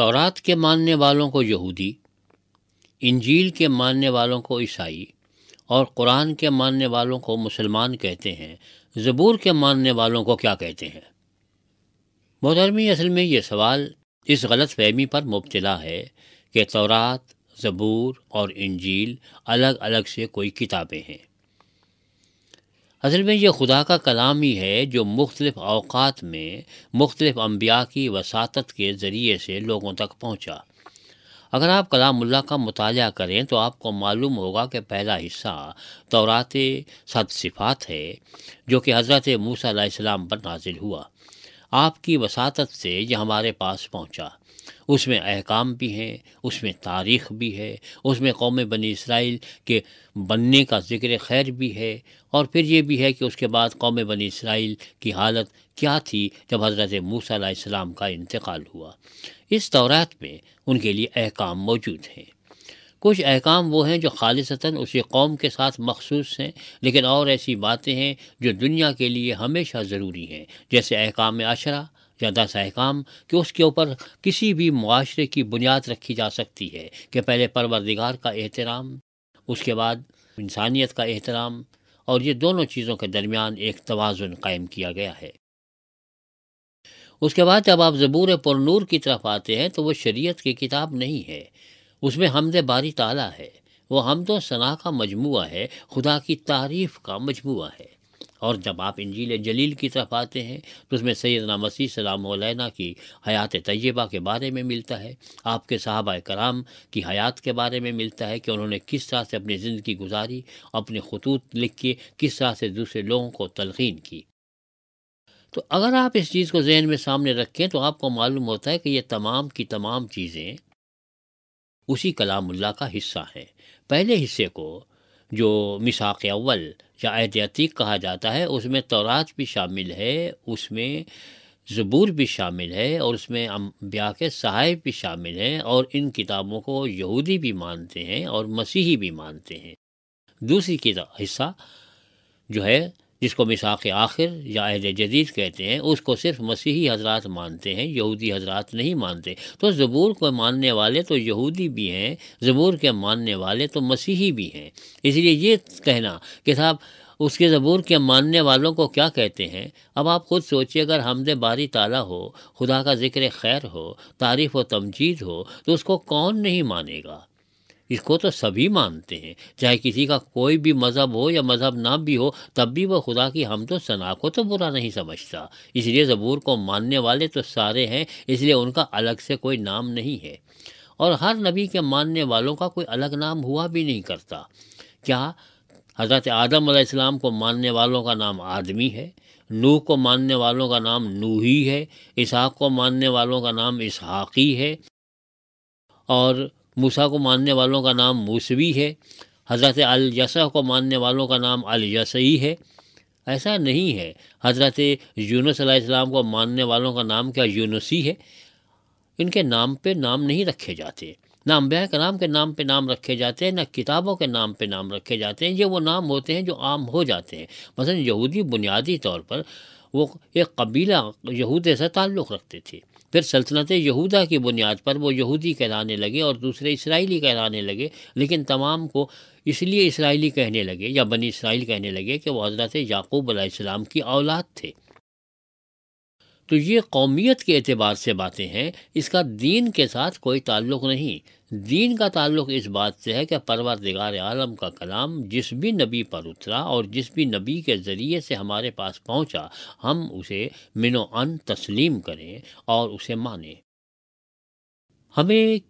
तौरात के मानने वालों को यहूदी इंजील के मानने वालों को ईसाई और कुरान के मानने वालों को मुसलमान कहते हैं ज़बूर के मानने वालों को क्या कहते हैं मोहतरमी असल में ये सवाल इस गलत फहमी पर मुबतला है कि तौरात ज़बूर और इंजील अलग अलग से कोई किताबें हैं असल में यह खुदा का कलाम ही है जो मुख्तलिफ अवकात में मुख्तलिफ अम्बिया की वसात के ज़रिए से लोगों तक पहुँचा अगर आप कलामुल्ला का मुताल करें तो आपको मालूम होगा कि पहला हिस्सा तौरात सत सिफात है जो कि हज़रत मूसा पर नाजिल हुआ आपकी वसात से यह हमारे पास पहुँचा उसमें अहकाम भी हैं उसमें तारीख़ भी है उसमें कौम बनी इसराइल के बनने का ज़िक्र खैर भी है और फिर ये भी है कि उसके बाद कौम बनी इसराइल की हालत क्या थी जब हज़रत मूसम का इंतकाल हुआ इस दौरात में उनके लिए अहकाम मौजूद हैं कुछ अहकाम वो हैं जो खालिसता उसी कौम के साथ मखसूस हैं लेकिन और ऐसी बातें हैं जो दुनिया के लिए हमेशा ज़रूरी हैं जैसे अहकाम अशरा ज़्यादा अहकाम कि उसके ऊपर किसी भी माशरे की बुनियाद रखी जा सकती है कि पहले परवरदिगार का एहतराम उसके बाद इंसानियत का एहतराम और ये दोनों चीज़ों के दरमियान एक तोज़ुन कायम किया गया है उसके बाद जब आप ज़बूर पुरनूर की तरफ आते हैं तो वह शरीय की किताब नहीं है उसमें हमद बारी ताला है वह हमद सना का मजमू है खुदा की तारीफ़ का मजमू है और जब आप इंजील जलील की तरफ आते हैं तो उसमें सैदना मसीह सलाम मौलाना की हयात तय्यबा के बारे में मिलता है आपके साहबा कराम की हयात के बारे में मिलता है कि उन्होंने किस तरह से अपनी ज़िंदगी गुजारी अपने खतूत लिख के किस तरह से दूसरे लोगों को तलखीन की तो अगर आप इस चीज़ को जहन में सामने रखें तो आपको मालूम होता है कि ये तमाम की तमाम चीज़ें उसी कलामुल्ला का हिस्सा हैं पहले हिस्से को जो मिसाक अव्वल या अहद कहा जाता है उसमें तौरात भी शामिल है उसमें ज़बूर भी शामिल है और उसमें अम्बिया के सहाय भी शामिल हैं और इन किताबों को यहूदी भी मानते हैं और मसीही भी मानते हैं दूसरी किताब हिस्सा जो है जिसको मिसाक आखिर या अहद जदीद कहते हैं उसको सिर्फ मसीही हजरात मानते हैं यहूदी हजरात नहीं मानते तो ज़बूर को मानने वाले तो यहूदी भी हैं ज़बूर के मानने वाले तो मसीही भी हैं इसलिए ये कहना कि साहब उसके ज़बूर के मानने वालों को क्या कहते हैं अब आप खुद सोचिए अगर हमद बारी ताला हो खुदा का ज़िक्र खैर हो तारीफ़ व तमजीद हो तो उसको कौन नहीं मानेगा इसको तो सभी मानते हैं चाहे किसी का कोई भी मज़हब हो या मज़हब ना भी हो तब भी वह खुदा की हम तो सना को तो बुरा नहीं समझता इसलिए ज़बूर को मानने वाले तो सारे हैं इसलिए उनका अलग से कोई नाम नहीं है और हर नबी के मानने वालों का कोई अलग नाम हुआ भी नहीं करता क्या हज़रत आदम आसमाम को मानने वालों का नाम आदमी है नूह को मानने वालों का नाम नूही है इसहाक को मानने वालों का नाम इसहाकी है और मूसा को मानने वालों का नाम मूसवी है हज़रत अल को मानने वालों का नाम अल है ऐसा नहीं है हज़रत यूनस अलैहिस्सलाम को मानने वालों का नाम क्या यूनुसी है इनके नाम पे नाम नहीं रखे जाते ना अम्बिया कराम के नाम पे नाम रखे जाते हैं ना किताबों के नाम पे नाम रखे जाते हैं ये वो नाम होते हैं जो आम हो जाते हैं मसलन यहूदी बुनियादी तौर पर वो एक कबीला यहूद से ताल्लुक़ रखते थे फिर सल्तनत यहूदा की बुनियाद पर वो यहूदी कहलाने लगे और दूसरे इसराइली कहलाने लगे लेकिन तमाम को इसलिए इसराइली कहने लगे या बनी इसराइल कहने लगे कि वह हज़रत याकूब आसमाम की औलाद थे तो ये कौमियत के अतबार से बातें हैं इसका दीन के साथ कोई ताल्लुक़ नहीं दीन का ताल्लुक इस बात से है कि परवर दिगार आलम का कलाम जिस भी नबी पर उतरा और जिस भी नबी के ज़रिए से हमारे पास पहुँचा हम उसे मिनो अन तस्लीम करें और उसे माने हमें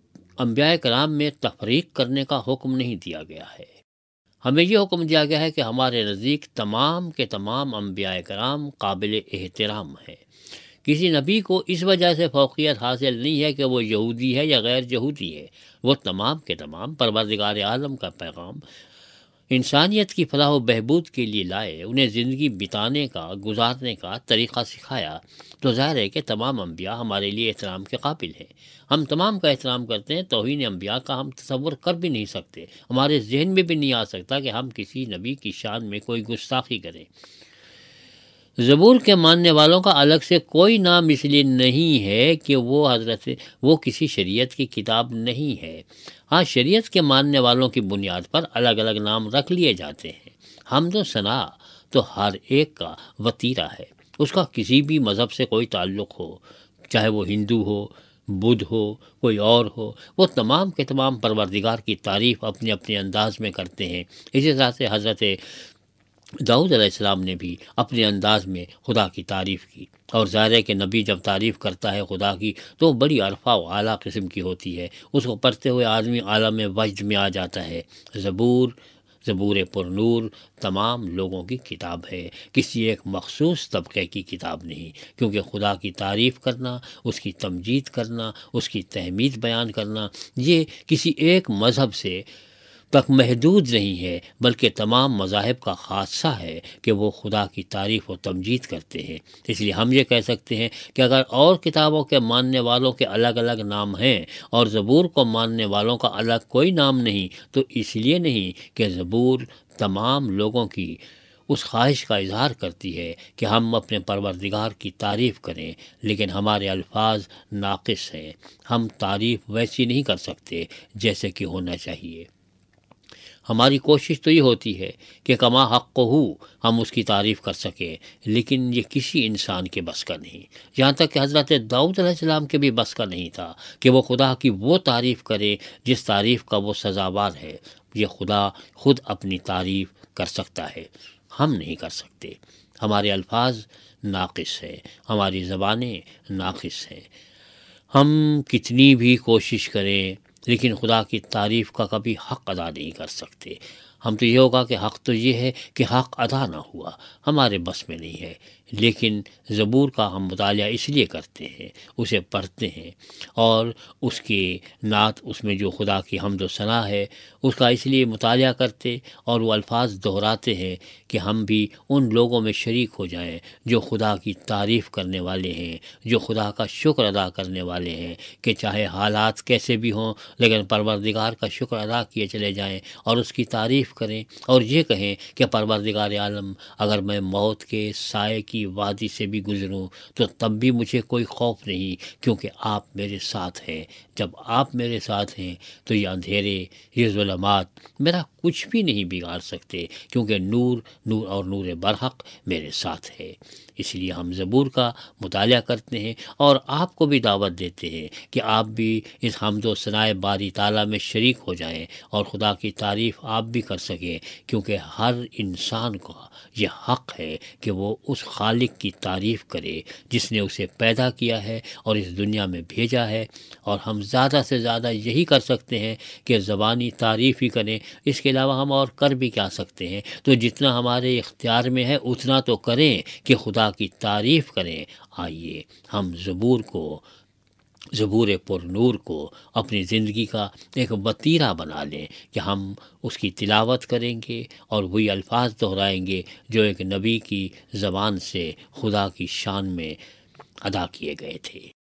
अम्बिया कराम में तफरीक करने का हुक्म नहीं दिया गया है हमें यह हुक्म दिया गया है कि हमारे नज़दीक तमाम के तमाम अम्बिया कराम काबिल एहतराम हैं किसी नबी को इस वजह से फ़ौकियत हासिल नहीं है कि वो यहूदी है या गैर यहूदी है वो तमाम के तमाम परवरदगार आलम का पैगाम इंसानियत की फलाह बहबूद के लिए लाए उन्हें ज़िंदगी बिताने का गुजारने का तरीक़ा सिखाया तो ज़ाहिर है कि तमाम अम्बिया हमारे लिए एहतराम के काबिल हैं हम तमाम का एहतराम करते हैं तोहन अम्बिया का हम तस्वर कर भी नहीं सकते हमारे जहन में भी नहीं आ सकता कि हम किसी नबी की शान में कोई गुस्ताखी करें ज़बूर के मानने वालों का अलग से कोई नाम इसलिए नहीं है कि वो हजरत वो किसी शरीयत की किताब नहीं है हाँ शरीयत के मानने वालों की बुनियाद पर अलग अलग नाम रख लिए जाते हैं हम तो सना तो हर एक का वतीरा है उसका किसी भी मज़हब से कोई ताल्लुक़ हो चाहे वो हिंदू हो बुध हो कोई और हो वो तमाम के तमाम परवरदिगार की तारीफ़ अपने अपने अंदाज में करते हैं इसी तरह से हज़रत दाऊद अलैहिस्सलाम ने भी अपने अंदाज में खुदा की तारीफ़ की और ज़ाहिर के नबी जब तारीफ़ करता है खुदा की तो बड़ी अरफा व आला किस्म की होती है उसको पढ़ते हुए आदमी आलम वजद में आ जाता है ज़बूर ज़बूर पुरनूर तमाम लोगों की किताब है किसी एक मखसूस तबके की किताब नहीं क्योंकि खुदा की तारीफ़ करना उसकी तमजीद करना उसकी तहमीद बयान करना ये किसी एक मज़हब से तक महदूद नहीं है बल्कि तमाम मजाहब का खादसा है कि वो खुदा की तारीफ व तमजीद करते हैं इसलिए हम ये कह सकते हैं कि अगर और किताबों के मानने वालों के अलग अलग नाम हैं और ज़बूर को मानने वालों का अलग कोई नाम नहीं तो इसलिए नहीं कि ज़बूर तमाम लोगों की उस ख्वाहिश का इजहार करती है कि हम अपने परवरदिगार की तारीफ़ करें लेकिन हमारे अल्फाज नाक़स हैं हम तारीफ़ वैसी नहीं कर सकते जैसे कि होना चाहिए हमारी कोशिश तो ये होती है कि कमा हक को हो हम उसकी तारीफ़ कर सकें लेकिन ये किसी इंसान के बस का नहीं यहाँ तक कि हज़रत दाऊद सलाम के भी बस का नहीं था कि वो खुदा की वो तारीफ़ करे जिस तारीफ़ का वो सज़ावार है ये खुदा खुद अपनी तारीफ़ कर सकता है हम नहीं कर सकते हमारे अल्फाज नाक़स हैं हमारी ज़बानें नाक़स हैं हम कितनी भी कोशिश करें लेकिन खुदा की तारीफ़ का कभी हक़ अदा नहीं कर सकते हम तो ये होगा कि हक़ तो ये है कि हक़ अदा ना हुआ हमारे बस में नहीं है लेकिन ज़बूर का हम मुताल इसलिए करते हैं उसे पढ़ते हैं और उसके नात उसमें जो खुदा की हमदोसना है उसका इसलिए मुताल करते और वो अल्फाज दोहराते हैं कि हम भी उन लोगों में शरीक हो जाएं जो खुदा की तारीफ़ करने वाले हैं जो खुदा का शुक्र अदा करने वाले हैं कि चाहे हालात कैसे भी हों लेकिन परवरदिगार का शुक्र अदा किए चले जाएं और उसकी तारीफ़ करें और ये कहें कि परवरदिगार आलम अगर मैं मौत के साय की वादी से भी गुज़रूँ तो तब भी मुझे कोई खौफ नहीं क्योंकि आप मेरे साथ हैं जब आप मेरे साथ हैं तो ये अंधेरे ये जुलमात मेरा कुछ भी नहीं बिगाड़ सकते क्योंकि नूर नूर और नूर बरहक मेरे साथ है इसलिए हम ज़बूर का मुताल करते हैं और आपको भी दावत देते हैं कि आप भी इस हमदो सनाए बारी ताला में शरीक हो जाएं और खुदा की तारीफ़ आप भी कर सकें क्योंकि हर इंसान का यह हक़ है कि वो उस खालिक की तारीफ़ करे जिसने उसे पैदा किया है और इस दुनिया में भेजा है और हम ज़्यादा से ज़्यादा यही कर सकते हैं कि ज़बानी तारीफ़ ही करें इसके अलावा हम और कर भी क्या सकते हैं तो जितना हम हमारे इख्तियार में है उतना तो करें कि खुदा की तारीफ़ करें आइए हम ज़बूर को ज़बूर नूर को अपनी ज़िंदगी का एक बतीरा बना लें कि हम उसकी तिलावत करेंगे और वही अल्फाज दोहराएंगे जो एक नबी की ज़बान से खुदा की शान में अदा किए गए थे